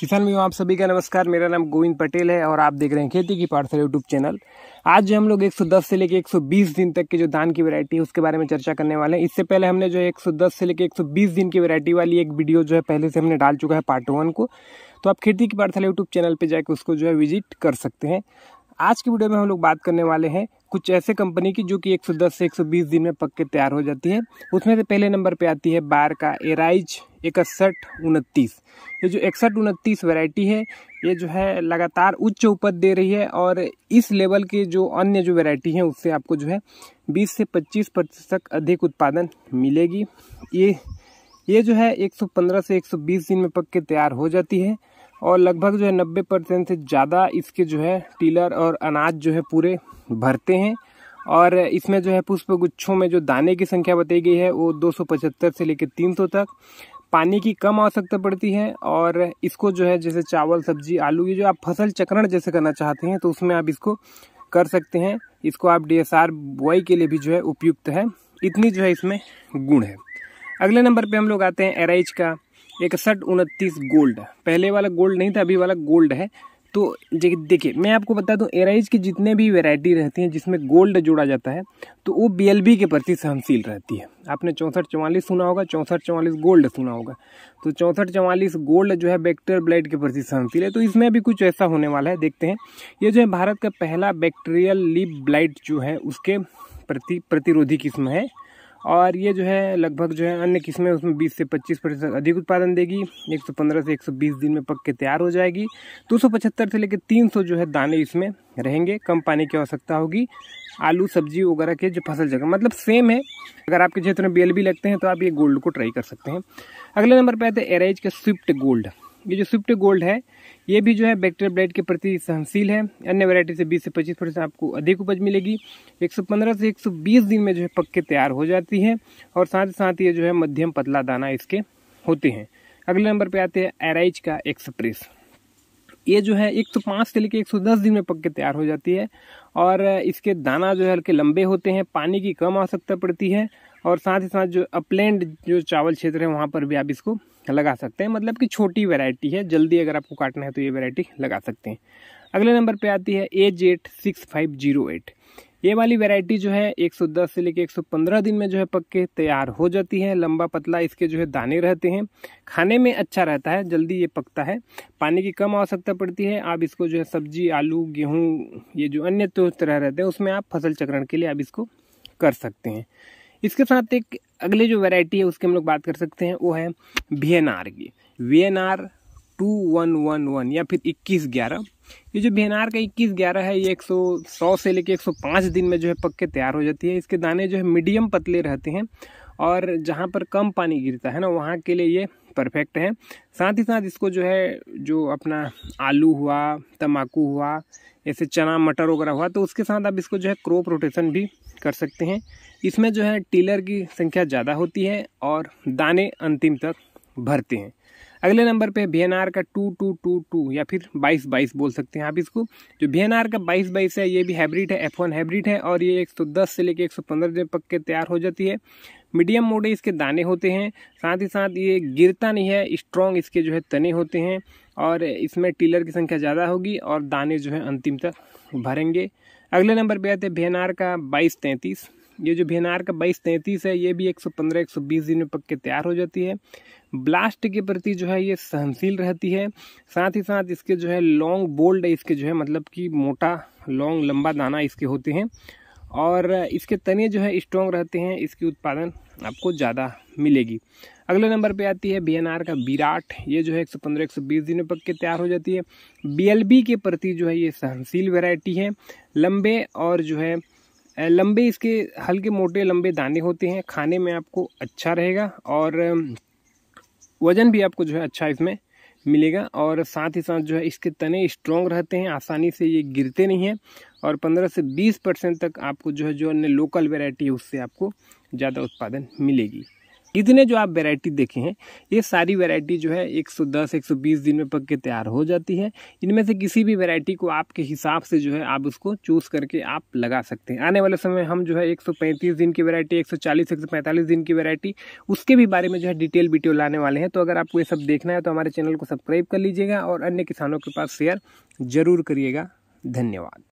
किसान भाइयों आप सभी का नमस्कार मेरा नाम गोविंद पटेल है और आप देख रहे हैं खेती की पार्सल यूट्यूब चैनल आज जो हम लोग 110 से लेकर 120 दिन तक के जो धान की वैरायटी है उसके बारे में चर्चा करने वाले हैं इससे पहले हमने जो 110 से लेकर 120 दिन की वैरायटी वाली एक वीडियो जो है पहले से हमने डाल चुका है पार्ट वन को तो आप खेती की पार्सल यूट्यूब चैनल पर जाकर उसको जो है विजिट कर सकते हैं आज की वीडियो में हम लोग बात करने वाले हैं कुछ ऐसे कंपनी की जो कि 110 से 120 दिन में पक के तैयार हो जाती है उसमें से पहले नंबर पे आती है बार का एराइज इकसठ उनतीस ये जो इकसठ उनतीस वैरायटी है ये जो है लगातार उच्च उपज दे रही है और इस लेवल के जो अन्य जो वैरायटी हैं उससे आपको जो है 20 से 25 प्रतिशत अधिक उत्पादन मिलेगी ये ये जो है 115 से 120 दिन में पक के तैयार हो जाती है और लगभग जो है नब्बे परसेंट से ज़्यादा इसके जो है टीलर और अनाज जो है पूरे भरते हैं और इसमें जो है पुष्प गुच्छों में जो दाने की संख्या बताई गई है वो दो से लेकर 300 तक पानी की कम आवश्यकता पड़ती है और इसको जो है जैसे चावल सब्जी आलू ये जो आप फसल चक्रण जैसे करना चाहते हैं तो उसमें आप इसको कर सकते हैं इसको आप डी एस बुआई के लिए भी जो है उपयुक्त है इतनी जो है इसमें गुण है अगले नंबर पे हम लोग आते हैं एराइज का इकसठ उनतीस गोल्ड पहले वाला गोल्ड नहीं था अभी वाला गोल्ड है तो देखिए मैं आपको बता दूं एराइज की जितने भी वैरायटी रहती हैं जिसमें गोल्ड जोड़ा जाता है तो वो बी के प्रति सहनशील रहती है आपने चौंसठ चौवालीस सुना होगा चौंसठ चौवालीस गोल्ड सुना होगा तो चौंसठ चौवालीस गोल्ड जो है बैक्टेरियल ब्लड के प्रति सहनशील है तो इसमें भी कुछ ऐसा होने वाला है देखते हैं ये जो है भारत का पहला बैक्टेरियल लिप ब्लाइट जो है उसके प्रति प्रतिरोधी किस्म है और ये जो है लगभग जो है अन्य किस्में उसमें 20 से 25 प्रतिशत अधिक उत्पादन देगी 115 से 120 दिन में पक के तैयार हो जाएगी 275 से लेकर 300 जो है दाने इसमें रहेंगे कम पानी की आवश्यकता होगी आलू सब्जी वगैरह के जो फसल जगह मतलब सेम है अगर आपके क्षेत्र में बेल भी लगते हैं तो आप ये गोल्ड को ट्राई कर सकते हैं अगले नंबर पर आते हैं एराइज के स्विफ्ट गोल्ड ये जो स्विफ्ट गोल्ड है ये भी जो है बैक्टेरिया ब्लाइट के प्रति सहनशील है अन्य वैरायटी से 20 से 25 परसेंट आपको अधिक उपज मिलेगी 115 से 120 दिन में जो है पक्के तैयार हो जाती है और साथ ही साथ ये जो है मध्यम पतला दाना इसके होते हैं अगले नंबर पे आते हैं एराइज का एक्सप्रेस ये जो है एक सौ पाँच से लेकर एक सौ दस दिन में पक के तैयार हो जाती है और इसके दाना जो है हल्के लंबे होते हैं पानी की कम आवश्यकता पड़ती है और साथ ही साथ जो अपलैंड जो चावल क्षेत्र है वहाँ पर भी आप इसको लगा सकते हैं मतलब कि छोटी वैरायटी है जल्दी अगर आपको काटना है तो ये वैरायटी लगा सकते हैं अगले नंबर पे आती है H eight six five zero eight ये वाली वैरायटी जो है 110 से लेके 115 दिन में जो है पक के तैयार हो जाती है लंबा पतला इसके जो है दाने रहते हैं खाने में अच्छा रहता है जल्दी ये पकता है पानी की कम आवश्यकता पड़ती है आप इसको जो है सब्जी आलू गेहूँ ये जो अन्य तो तरह रहते हैं उसमें आप फसल चक्रण के लिए आप इसको कर सकते हैं इसके साथ एक अगले जो वैरायटी है उसकी हम लोग बात कर सकते हैं वो है वी आर की V N R two one one one या फिर इक्कीस ग्यारह ये जो वी आर का इक्कीस ग्यारह है ये एक सौ सौ से लेके एक सौ पाँच दिन में जो है पक के तैयार हो जाती है इसके दाने जो है मीडियम पतले रहते हैं और जहाँ पर कम पानी गिरता है ना वहाँ के लिए ये परफेक्ट है साथ ही साथ इसको जो है जो अपना आलू हुआ तम्बाकू हुआ ऐसे चना मटर वगैरह हुआ तो उसके साथ आप इसको जो है क्रॉप रोटेशन भी कर सकते हैं इसमें जो है टीलर की संख्या ज़्यादा होती है और दाने अंतिम तक भरते हैं अगले नंबर पे बी का टू टू टू टू या फिर बाईस बाईस बोल सकते हैं आप इसको जो बी का बाईस बाईस है ये भी हाइब्रिड है एफ वन हाइब्रिड है और ये 110 से लेके 115 दिन पक के तैयार हो जाती है मीडियम मोटे इसके दाने होते हैं साथ ही साथ ये गिरता नहीं है स्ट्रॉन्ग इसके जो है तने होते हैं और इसमें टीलर की संख्या ज़्यादा होगी और दाने जो है अंतिम तक भरेंगे अगले नंबर पर आते हैं भेनार का बाईस तैंतीस ये जो भेनार का बाईस तैंतीस है ये भी एक सौ पंद्रह एक सौ बीस दिन में पक के तैयार हो जाती है ब्लास्ट के प्रति जो है ये सहनशील रहती है साथ ही साथ इसके जो है लॉन्ग बोल्ड इसके जो है मतलब कि मोटा लॉन्ग लंबा दाना इसके होते हैं और इसके तने जो है स्ट्रॉन्ग रहते हैं इसकी उत्पादन आपको ज़्यादा मिलेगी अगले नंबर पे आती है बीएनआर का विराट ये जो है 115 120 दिनों पक के तैयार हो जाती है बीएलबी के प्रति जो है ये सहनशील वैरायटी है लंबे और जो है लंबे इसके हल्के मोटे लंबे दाने होते हैं खाने में आपको अच्छा रहेगा और वज़न भी आपको जो है अच्छा इसमें मिलेगा और साथ ही साथ जो है इसके तने स्ट्रॉन्ग रहते हैं आसानी से ये गिरते नहीं हैं और 15 से 20 परसेंट तक आपको जो है जो अन्य लोकल वेराइटी है उससे आपको ज़्यादा उत्पादन मिलेगी इतने जो आप वैरायटी देखे हैं ये सारी वैरायटी जो है 110 120 दिन में पक के तैयार हो जाती है इनमें से किसी भी वैरायटी को आपके हिसाब से जो है आप उसको चूज़ करके आप लगा सकते हैं आने वाले समय हम जो है 135 दिन की वैरायटी 140 145 दिन की वैरायटी उसके भी बारे में जो है डिटेल वीडियो लाने वाले हैं तो अगर आपको ये सब देखना है तो हमारे चैनल को सब्सक्राइब कर लीजिएगा और अन्य किसानों के पास शेयर ज़रूर करिएगा धन्यवाद